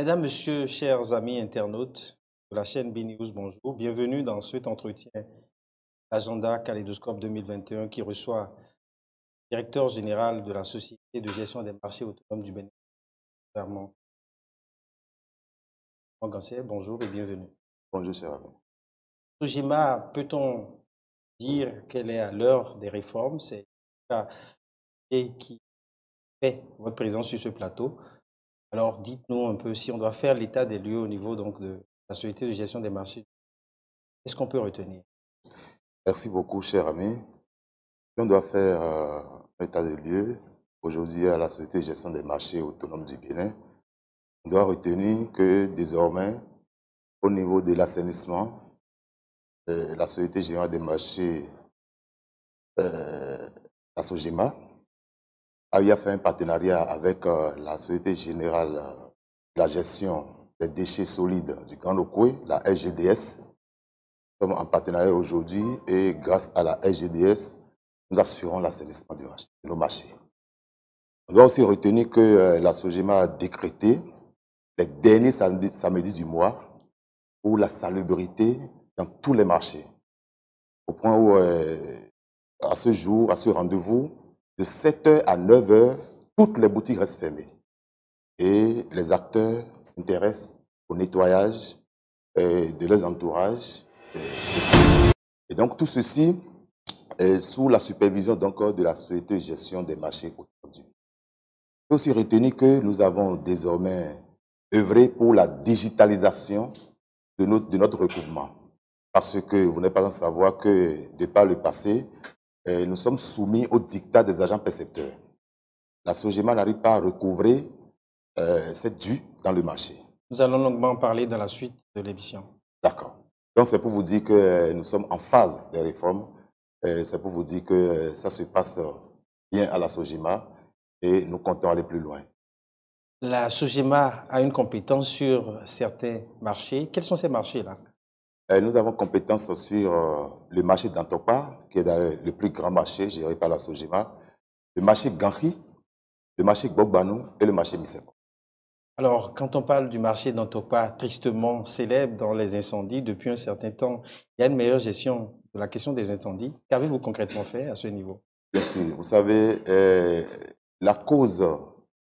Mesdames, Messieurs, chers amis internautes de la chaîne BNews, bonjour. Bienvenue dans cet entretien, agenda Kaléidoscope 2021 qui reçoit le directeur général de la Société de gestion des marchés autonomes du Bénin, Clermont. Bonjour et bienvenue. Bonjour, Séraphin. Sujima, peut-on dire qu'elle est à l'heure des réformes C'est et qui fait votre présence sur ce plateau. Alors, dites-nous un peu si on doit faire l'état des lieux au niveau donc, de la société de gestion des marchés. Qu'est-ce qu'on peut retenir Merci beaucoup, cher ami. On doit faire l'état euh, des lieux aujourd'hui à la société de gestion des marchés autonomes du Bénin. On doit retenir que désormais, au niveau de l'assainissement, euh, la société générale des marchés, euh, la ah, a fait un partenariat avec euh, la Société Générale euh, de la Gestion des Déchets Solides du Grand la RGDS. Nous sommes en partenariat aujourd'hui et grâce à la RGDS, nous assurons l'assainissement de nos marchés. On doit aussi retenir que euh, la SOGEMA a décrété les derniers samedis du mois pour la salubrité dans tous les marchés. Au point où, à ce jour, à ce rendez-vous, de 7h à 9h, toutes les boutiques restent fermées. Et les acteurs s'intéressent au nettoyage euh, de leurs entourages. Euh, et donc tout ceci est euh, sous la supervision donc, de la Société de gestion des marchés aujourd'hui. Il faut aussi retenir que nous avons désormais œuvré pour la digitalisation de notre, de notre recouvrement. Parce que vous n'êtes pas sans savoir que, de par le passé, euh, nous sommes soumis au dictat des agents percepteurs. La Sojima n'arrive pas à recouvrer euh, cette dans le marché. Nous allons longuement parler dans la suite de l'émission. D'accord. Donc c'est pour vous dire que euh, nous sommes en phase des réformes. Euh, c'est pour vous dire que ça se passe bien à la Sojima et nous comptons aller plus loin. La Sojima a une compétence sur certains marchés. Quels sont ces marchés-là euh, nous avons compétence sur euh, le marché d'Antopa, qui est le plus grand marché géré par la Sojima, le marché Ganri, le marché Gbogbanou et le marché Miseko. Alors, quand on parle du marché d'Antopa, tristement célèbre dans les incendies depuis un certain temps, il y a une meilleure gestion de la question des incendies. Qu'avez-vous concrètement fait à ce niveau Bien sûr, vous savez, euh, la cause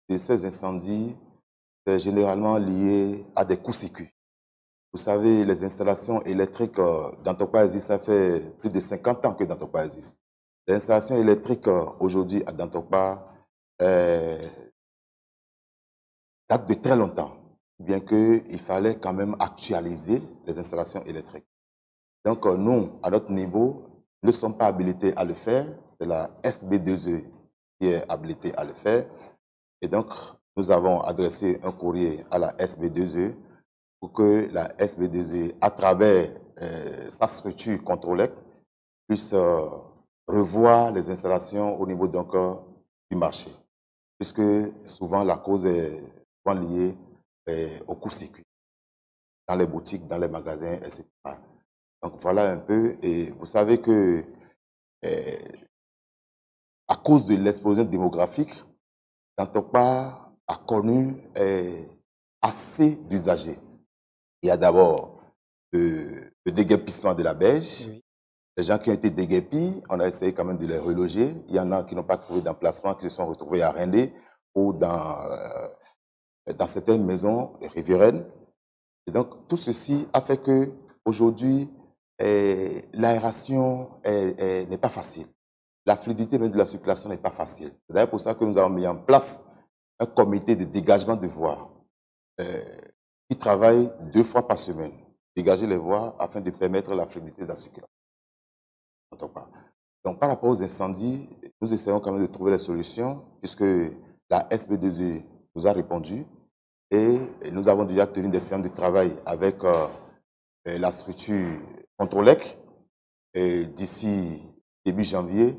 de ces incendies est généralement liée à des coups vous savez, les installations électriques existent, euh, ça fait plus de 50 ans que Les installations électriques euh, aujourd'hui à Dantopa euh, date de très longtemps, bien qu'il fallait quand même actualiser les installations électriques. Donc euh, nous, à notre niveau, ne sommes pas habilités à le faire. C'est la SB2E qui est habilitée à le faire. Et donc, nous avons adressé un courrier à la SB2E que la sb 2 e, à travers euh, sa structure contrôlée, puisse euh, revoir les installations au niveau du marché. Puisque souvent la cause est liée euh, au court-circuit, dans les boutiques, dans les magasins, etc. Donc voilà un peu. Et vous savez que à cause de l'explosion démographique, pas a connu assez d'usagers il y a d'abord euh, le, le, déguépissement de la bêche. Les gens qui ont été déguépis, on a essayé quand même de les reloger. Il y en a qui n'ont pas trouvé d'emplacement, qui se sont retrouvés à Rennes ou dans, euh, dans certaines maisons riveraines. Et donc, tout ceci a fait que aujourd'hui, eh, l'aération eh, eh, n'est pas facile. La fluidité même de la circulation n'est pas facile. C'est d'ailleurs pour ça que nous avons mis en place un comité de dégagement de voies. Euh, qui travaille deux fois par semaine, dégager les voies afin de permettre la fluidité de la circulation. Donc, par rapport aux incendies, nous essayons quand même de trouver les solutions, puisque la SB2E nous a répondu et nous avons déjà tenu des séances de travail avec euh, euh, la structure Controlec. D'ici début janvier,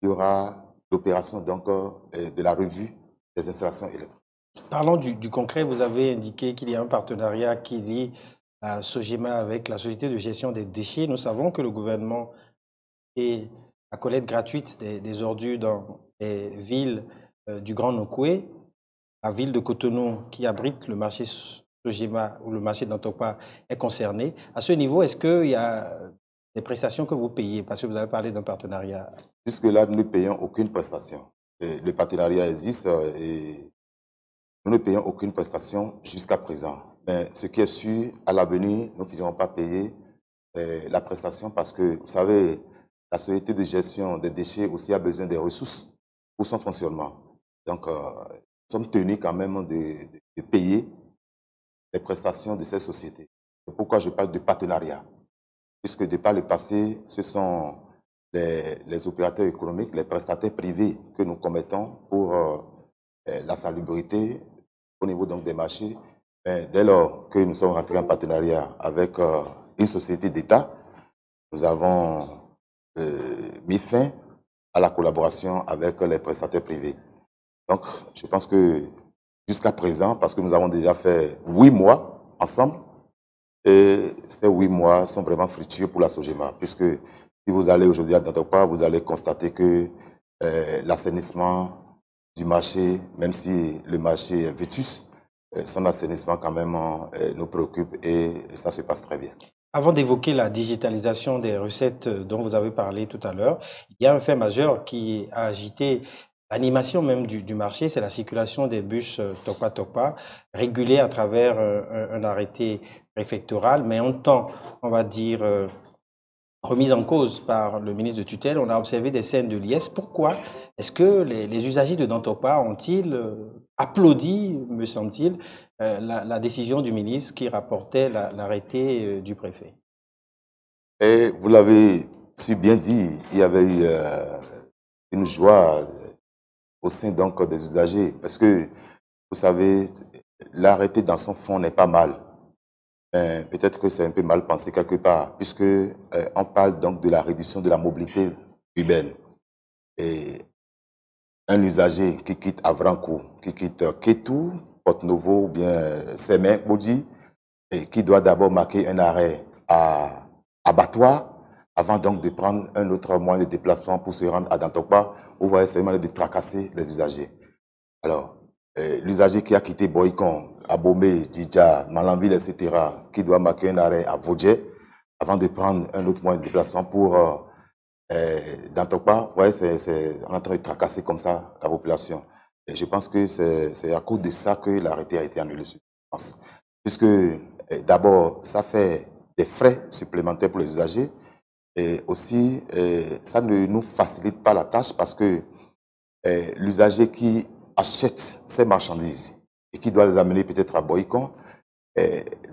il y aura l'opération euh, de la revue des installations électriques. Parlons du, concret. Vous avez indiqué qu'il y a un partenariat qui lie à Sogema avec la Société de gestion des déchets. Nous savons que le gouvernement est la collecte gratuite des, ordures dans les villes euh, du Grand Nokoué, la ville de Cotonou qui abrite le marché Sojima ou le marché d'Antokpa est concerné. À ce niveau, est-ce qu'il y a des prestations que vous payez Parce que vous avez parlé d'un partenariat. Jusque-là, nous ne payons aucune prestation. le partenariat existe euh, et nous ne payons aucune prestation jusqu'à présent. Mais ce qui est sûr, à l'avenir, nous ne finirons pas payer eh, la prestation parce que, vous savez, la société de gestion des déchets aussi a besoin des ressources pour son fonctionnement. Donc, euh, nous sommes tenus quand même de, payer les prestations de ces sociétés. C'est pourquoi je parle de partenariat. Puisque de par le passé, ce sont les, opérateurs économiques, les prestataires privés que nous commettons pour euh, eh, la salubrité au niveau donc des marchés. dès lors que nous sommes rentrés en partenariat avec euh, une société d'État, nous avons euh, mis fin à la collaboration avec les prestataires privés. Donc, je pense que jusqu'à présent, parce que nous avons déjà fait huit mois ensemble, et ces huit mois sont vraiment fructueux pour la SOGEMA, puisque si vous allez aujourd'hui à pas vous allez constater que euh, l'assainissement du marché, même si le marché est vétus, euh, son assainissement quand même euh, nous préoccupe et ça se passe très bien. Avant d'évoquer la digitalisation des recettes euh, dont vous avez parlé tout à l'heure, il y a un fait majeur qui a agité l'animation même du, marché, c'est la circulation des bus Tokpa-Tokpa, régulée à travers un, un, arrêté préfectoral, mais en temps, on va dire, remise en cause par le ministre de tutelle, on a observé des scènes de liesse. Pourquoi est-ce que les, usagers de Dantopa ont-ils euh, applaudi, me semble-t-il, euh, la, décision du ministre qui rapportait l'arrêté euh, du préfet Et vous l'avez si bien dit, il y avait eu une joie au sein donc des usagers, parce que vous savez, l'arrêté dans son fond n'est pas mal. Euh, peut-être que c'est un peu mal pensé quelque part, puisque euh, on parle donc de la réduction de la mobilité urbaine. Et un usager qui quitte Avranco, qui quitte euh, Ketou, porte nouveau ou bien Semin, Bodi, et qui doit d'abord marquer un arrêt à Abattoir, avant donc de prendre un autre moyen de déplacement pour se rendre à Dantokpa, vous va essayer de tracasser les usagers. Alors, l'usager qui a quitté Boycon, à Bombay, Didja, Malanville, etc., qui doit marquer un arrêt à Vodje avant de prendre un autre moyen de déplacement pour euh, euh, Vous voyez, c'est en train de tracasser comme ça la population. Et je pense que c'est à cause de ça que l'arrêté a été annulé, je pense. Puisque eh, d'abord, ça fait des frais supplémentaires pour les usagers. Et aussi, eh, ça ne nous facilite pas la tâche parce que eh, l'usager qui achète ses marchandises et qui doit les amener peut-être à Boycon,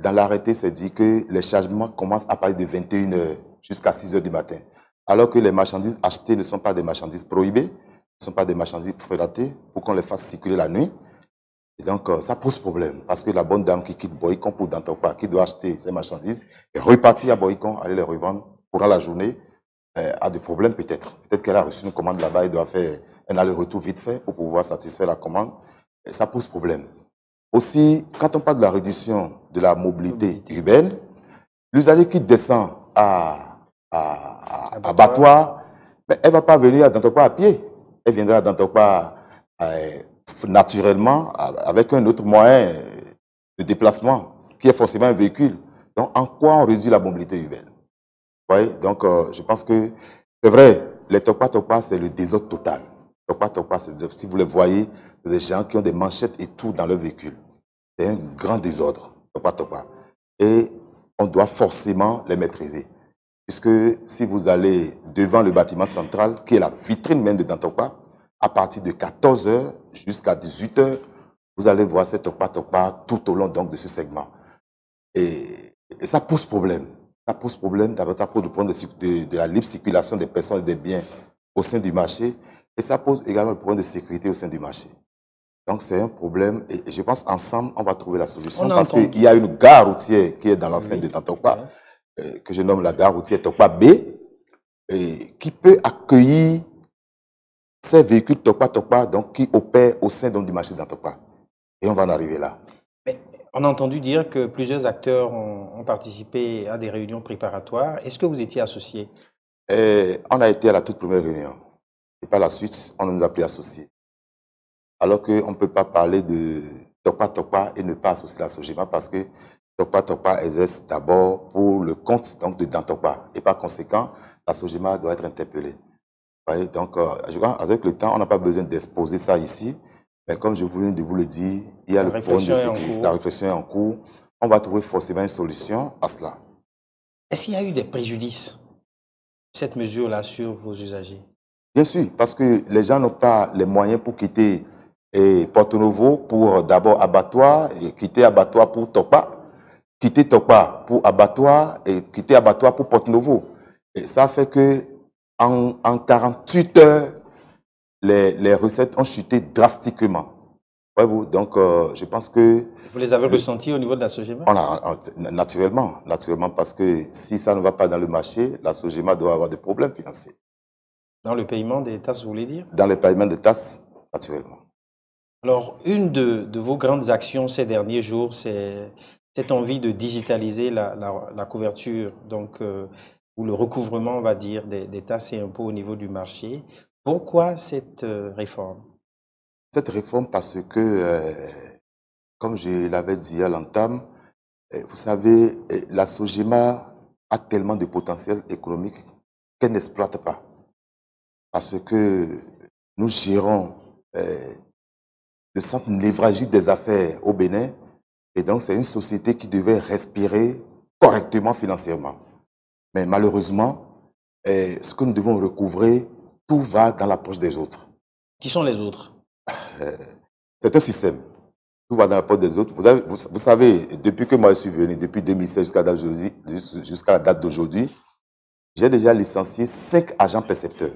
dans l'arrêté, c'est dit que les chargements commencent à partir de 21h jusqu'à 6h du matin. Alors que les marchandises achetées ne sont pas des marchandises prohibées, ne sont pas des marchandises prédatées pour qu'on les fasse circuler la nuit. Et donc, euh, ça pose problème parce que la bonne dame qui quitte Boycon pour Dantopa, qui doit acheter ses marchandises et repartir à Boycon, aller les revendre pendant la journée, euh, a des problèmes peut-être. Peut-être qu'elle a reçu une commande là-bas et doit faire un aller-retour vite fait pour pouvoir satisfaire la commande. ça pose problème. Aussi, quand on parle de la réduction de la mobilité urbaine, l'usager qui descend à, à, à, Batois, elle ne va pas venir à pas à pied. Elle viendra à pas euh, naturellement avec un autre moyen de déplacement qui est forcément un véhicule. Donc, en quoi on réduit la mobilité urbaine donc euh, je pense que c'est vrai, les Tokpa c'est le désordre total. Tokpa Tokpa, si vous les voyez, c'est des gens qui ont des manchettes et tout dans leur véhicule. C'est un grand désordre, topa topa. Et on doit forcément les maîtriser. Puisque si vous allez devant le bâtiment central, qui est la vitrine même de Dantokpa, à partir de 14h jusqu'à 18h, vous allez voir cette Tokpa tout au long de ce segment. Et, ça pose problème. Ça pose problème davantage de, la libre circulation des personnes et des biens au sein du marché. Et ça pose également le problème de sécurité au sein du marché. Donc c'est un problème et je pense ensemble on va trouver la solution parce qu'il y a une gare routière qui est dans l'enceinte de Tantopa, euh, que je nomme la gare routière TOPA B, qui peut accueillir ces véhicules Topa Topa donc qui opèrent au sein donc, du marché de Tantokwa. Et on va en arriver là. on a entendu dire que plusieurs acteurs ont, participé à des réunions préparatoires. Est-ce que vous étiez associé euh, On a été à la toute première réunion. Et par la suite, on nous a pris associés. Alors qu'on ne peut pas parler de Tokpa Tokpa et ne pas associer la parce que Tokpa topa exerce d'abord pour le compte donc, de Dantokpa. Et par conséquent, la Sojima doit être interpellée. Vous voyez, donc, euh, avec le temps, on n'a pas besoin d'exposer ça ici. Mais comme je voulais de vous le dire, il y a le problème de La réflexion est en cours. On va trouver forcément une solution à cela. Est-ce qu'il y a eu des préjudices, cette mesure-là, sur vos usagers Bien sûr, parce que les gens n'ont pas les moyens pour quitter et Porto Novo pour d'abord abattoir et quitter abattoir pour Topa, quitter Topa pour abattoir et quitter abattoir pour Porto Novo. Et ça fait que en, en 48 heures, les, les, recettes ont chuté drastiquement. donc, euh, je pense que... Vous les avez euh, ressentis au niveau de la SOGEMA Naturellement, naturellement, parce que si ça ne va pas dans le marché, la SOGEMA doit avoir des problèmes financiers. Dans le paiement des tasses, vous voulez dire Dans le paiement des tasses, naturellement. Alors, une de, vos grandes actions ces derniers jours, c'est cette envie de digitaliser la, couverture, donc, euh, ou le recouvrement, on va dire, des, des et impôts au niveau du marché. Pourquoi cette euh, réforme Cette réforme parce que, euh, comme je l'avais dit à l'entame, eh, vous savez, eh, la Sojima a tellement de potentiel économique qu'elle n'exploite pas. Parce que nous gérons eh, le centre névragique des affaires au Bénin. Et donc, c'est une société qui devait respirer correctement financièrement. Mais malheureusement, eh, ce que nous devons recouvrer, tout va dans la poche des autres. Qui sont les autres eh, C'est un système. Tout va dans la poche des autres. Vous, savez, depuis que moi je suis venu, depuis 2016 jusqu'à la date d'aujourd'hui, j'ai déjà licencié cinq agents percepteurs.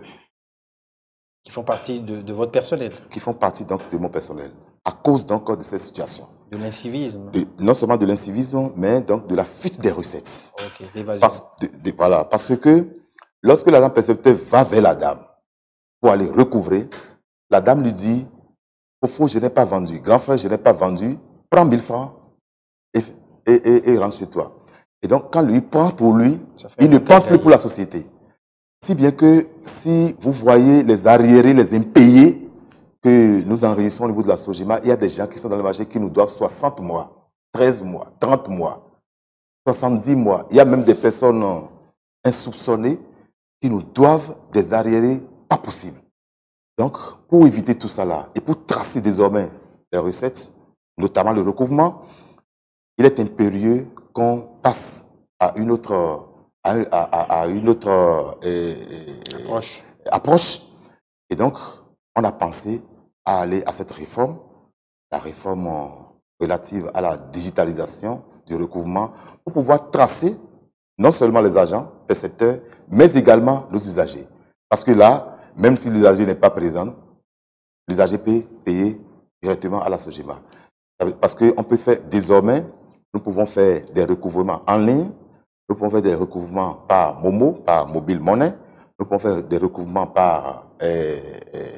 Qui font partie de, votre personnel. Qui font partie donc de mon personnel. À cause donc de cette situation. De l'incivisme. Non seulement de l'incivisme, mais donc de la fuite des recettes. Ok, l'évasion. Voilà, parce que lorsque la percepteur va vers la dame pour aller recouvrer, la dame lui dit, au fond, je n'ai pas vendu. Grand frère, je n'ai pas vendu. Prends 1000 francs et, et, et, et rentre chez toi. Et donc, quand lui prend pour lui, il ne pense plus pour la société. Si bien que si vous voyez les arriérés, les impayés que nous enregistrons au niveau de la Sojima, il y a des gens qui sont dans le marché qui nous doivent 60 mois, 13 mois, 30 mois, 70 mois. Il y a même des personnes euh, insoupçonnées qui nous doivent des arriérés pas possibles. Donc, pour éviter tout cela et pour tracer désormais les recettes, notamment le recouvrement, il est impérieux qu'on passe à une autre euh, à, une autre euh, euh, approche. approche. Et donc, on a pensé à aller à cette réforme, la réforme euh, relative à la digitalisation du recouvrement, pour pouvoir tracer non seulement les agents, percepteurs, mais également les usagers. Parce que là, même si l'usager n'est pas présent, l'usager peut payer directement à la SOGEMA. Parce qu'on peut faire, désormais, nous pouvons faire des recouvrements en ligne nous pouvons faire des recouvrements par Momo, par Mobile Money, nous pouvons faire des recouvrements par, eh, eh,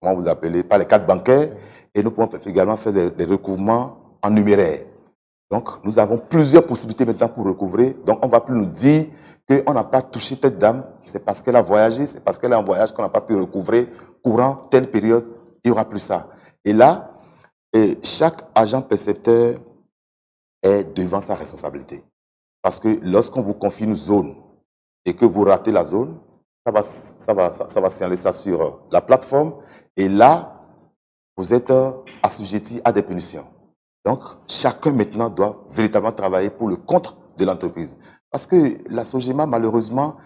comment vous appelez, par les cartes bancaires, et nous pouvons également faire des, recouvrements en numéraire. Donc, nous avons plusieurs possibilités maintenant pour recouvrer. Donc, on ne va plus nous dire qu'on n'a pas touché cette dame, c'est parce qu'elle a voyagé, c'est parce qu'elle est en voyage qu'on n'a pas pu recouvrer courant telle période, il n'y aura plus ça. Et là, eh, chaque agent percepteur est devant sa responsabilité. Parce que lorsqu'on vous confie une zone et que vous ratez la zone, ça va, ça va, ça, va sur euh, la plateforme. Et là, vous êtes euh, assujetti à des punitions. Donc, chacun maintenant doit véritablement travailler pour le compte de l'entreprise. Parce que la malheureusement,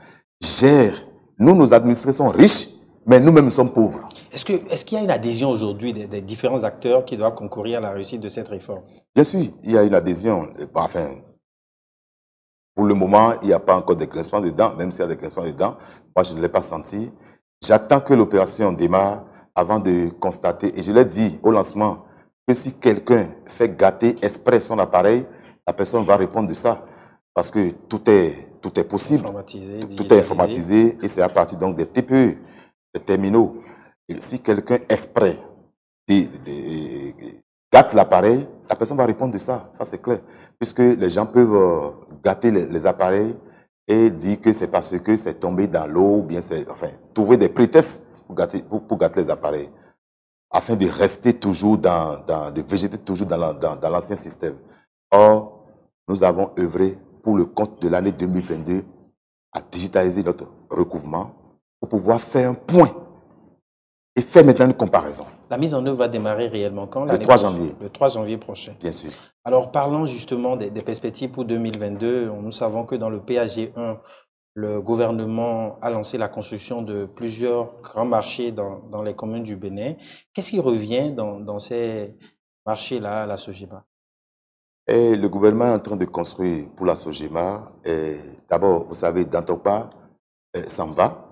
gère. Nous, nos administrés sont riches, mais nous-mêmes sommes pauvres. Est-ce qu'il est y a une adhésion aujourd'hui des, des, différents acteurs qui doivent concourir à la réussite de cette réforme Bien sûr, il y a une adhésion. Enfin, pour le moment, il n'y a pas encore de grincement dedans, même s'il y a des grincements dedans. Moi, je ne l'ai pas senti. J'attends que l'opération démarre avant de constater. Et je l'ai dit au lancement que si quelqu'un fait gâter exprès son appareil, la personne va répondre de ça. Parce que tout est, tout est possible. Informatisé, tout, est informatisé. Et c'est à partir donc des TPE, des terminaux. Et si quelqu'un exprès gâte l'appareil, la personne va répondre de ça, ça c'est clair. Puisque les gens peuvent euh, gâter les, appareils et dire que c'est parce que c'est tombé dans l'eau, ou bien c'est. Enfin, trouver des prétextes pour gâter, pour, gâter les appareils, afin de rester toujours dans. de végéter toujours dans l'ancien système. Or, nous avons œuvré pour le compte de l'année 2022 à digitaliser notre recouvrement pour pouvoir faire un point et fait maintenant une comparaison. La mise en œuvre va démarrer réellement quand Le 3 janvier. Le 3 janvier prochain. Bien sûr. Alors parlons justement des, perspectives pour 2022. Nous savons que dans le PAG 1, le gouvernement a lancé la construction de plusieurs grands marchés dans, les communes du Bénin. Qu'est-ce qui revient dans, ces marchés-là à la Sojima et Le gouvernement est en train de construire pour la SOGEMA. D'abord, vous savez, Dantopa euh, s'en va.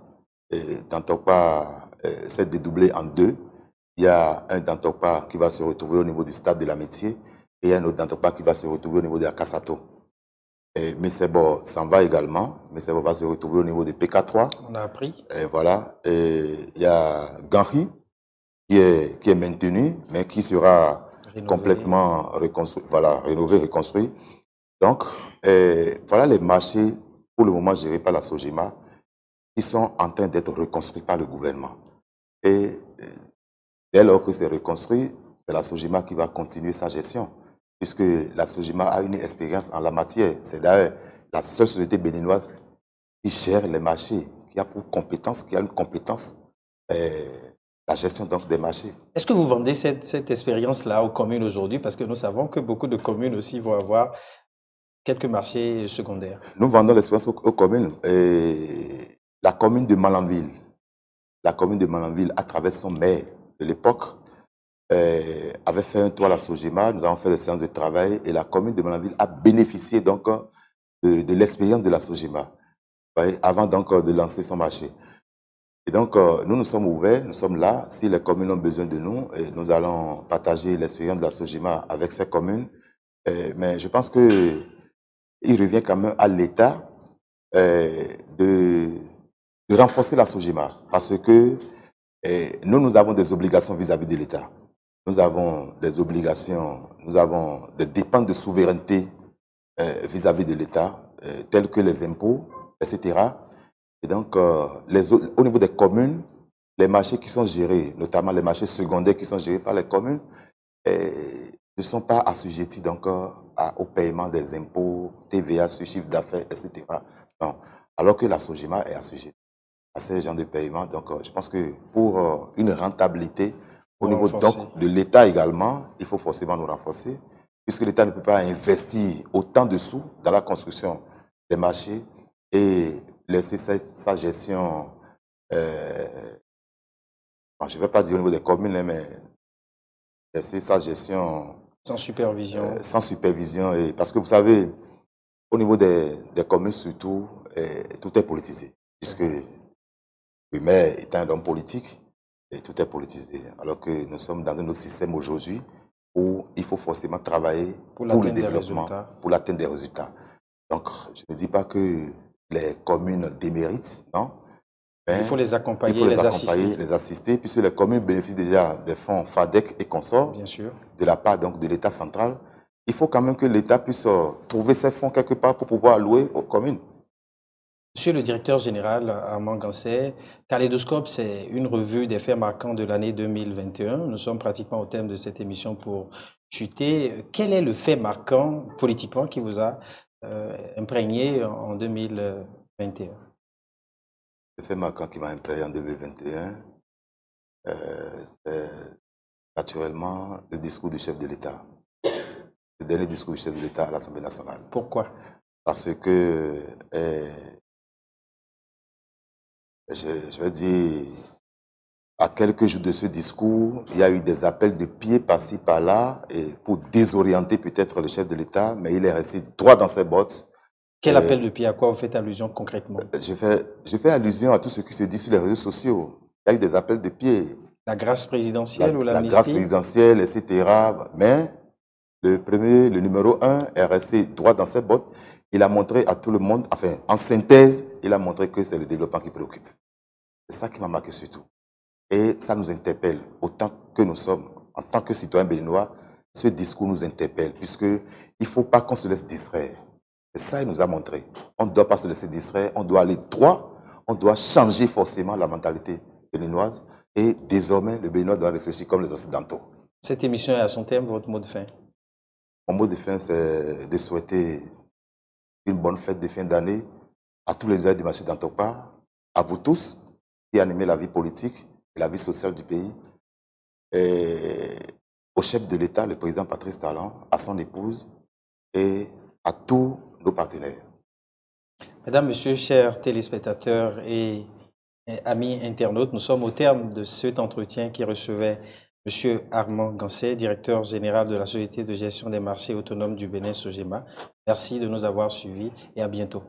Dantopa s'est euh, dédoublé en deux. Il y a un Dantopa qui va se retrouver au niveau du stade de l'amitié et un autre Dantopa qui va se retrouver au niveau de la Cassato. Messebo s'en va également. Messebo va se retrouver au niveau de PK3. On a appris. Et voilà. Et il y a Ganri qui est, qui est maintenu, mais qui sera complètement reconstruit, voilà, rénové, reconstruit. Donc, voilà les marchés, pour le moment gérés par la Sojima qui sont en train d'être reconstruits par le gouvernement. Et euh, dès lors que c'est reconstruit, c'est la Sojima qui va continuer sa gestion, puisque la Sojima a une expérience en la matière. C'est d'ailleurs la seule société béninoise qui gère les marchés, qui a pour compétence, qui a une compétence. Euh, la gestion donc des marchés. Est-ce que vous vendez cette, expérience-là aux communes aujourd'hui Parce que nous savons que beaucoup de communes aussi vont avoir quelques marchés secondaires. Nous vendons l'expérience aux, communes. la commune de Malanville, la commune de Mananville, à travers son maire de l'époque, euh, avait fait un toit à la Sojima. Nous avons fait des séances de travail et la commune de Mananville a bénéficié donc de, l'expérience de la Sojima avant donc de lancer son marché. Et donc, euh, nous, nous sommes ouverts, nous sommes là. Si les communes ont besoin de nous, et nous allons partager l'expérience de la Sojima avec ces communes. Euh, mais je pense qu'il revient quand même à l'État de de renforcer la SOGEMA parce que eh, nous, nous avons des obligations vis-à-vis de l'État. Nous avons des obligations, nous avons des dépenses de souveraineté eh, vis-à-vis de l'État, tels eh, telles que les impôts, etc. Et donc, euh, au niveau des communes, les marchés qui sont gérés, notamment les marchés secondaires qui sont gérés par les communes, ne sont pas assujettis donc, euh, au paiement des impôts, TVA sur chiffre d'affaires, etc. Non. Alors que la SOGEMA est assujettie à ces gens de paiement. Donc, euh, je pense que pour euh, une rentabilité au niveau donc de l'État également, il faut forcément nous renforcer, puisque l'État ne peut pas investir autant de sous dans la construction des marchés et laisser sa, gestion, euh, je ne vais pas dire au niveau des communes, hein, mais laisser sa gestion... Sans supervision. sans supervision, et, parce que vous savez, au niveau des, communes surtout, eh, tout est politisé, puisque oui, mais étant un homme politique, et tout est politisé. Alors que nous sommes dans un autre système aujourd'hui où il faut forcément travailler pour, le développement, pour l'atteindre des résultats. Donc, je ne dis pas que les communes déméritent, non. il faut les accompagner, faut les, assister. les assister, puisque les communes bénéficient déjà des fonds FADEC et consorts, de la part de l'État central. Il faut quand même que l'État puisse euh, trouver ses fonds quelque part pour pouvoir allouer aux communes. Monsieur le directeur général Armand Ganset, Kaléidoscope, c'est une revue des faits marquants de l'année 2021. Nous sommes pratiquement au thème de cette émission pour chuter. Quel est le fait marquant politiquement qui vous a euh, imprégné en 2021 Le fait marquant qui m'a imprégné en 2021, euh, c'est naturellement le discours du chef de l'État. Le dernier discours du chef de l'État à l'Assemblée nationale. Pourquoi Parce que... Euh, je, je vais dire, à quelques jours de ce discours, il y a eu des appels de pied par-ci, par-là, pour désorienter peut-être le chef de l'État, mais il est resté droit dans ses bottes. Quel appel de pied À quoi vous faites allusion concrètement euh, je fais, je fais allusion à tout ce qui se dit sur les réseaux sociaux. Il y a eu des appels de pied. La grâce présidentielle la, ou La grâce présidentielle, etc. Mais le premier, le numéro un, est resté droit dans ses bottes. Il a montré à tout le monde, enfin, en synthèse, il a montré que c'est le développement qui préoccupe. C'est ça qui m'a marqué surtout. Et ça nous interpelle, autant que nous sommes, en tant que citoyens béninois, ce discours nous interpelle, puisqu'il ne faut pas qu'on se laisse distraire. Et ça, il nous a montré. On ne doit pas se laisser distraire, on doit aller droit, on doit changer forcément la mentalité béninoise. Et désormais, le Béninois doit réfléchir comme les Occidentaux. Cette émission est à son terme, votre mot de fin mon mot de fin, c'est de souhaiter une bonne fête de fin d'année à tous les aides du marché d'Antopa, à vous tous qui animez la vie politique et la vie sociale du pays, au chef de l'État, le président Patrice Talon, à son épouse et à tous nos partenaires. Mesdames, Messieurs, chers téléspectateurs et amis internautes, nous sommes au terme de cet entretien qui recevait Monsieur Armand Ganset, directeur général de la Société de gestion des marchés autonomes du Bénin, SOGEMA. Merci de nous avoir suivis et à bientôt.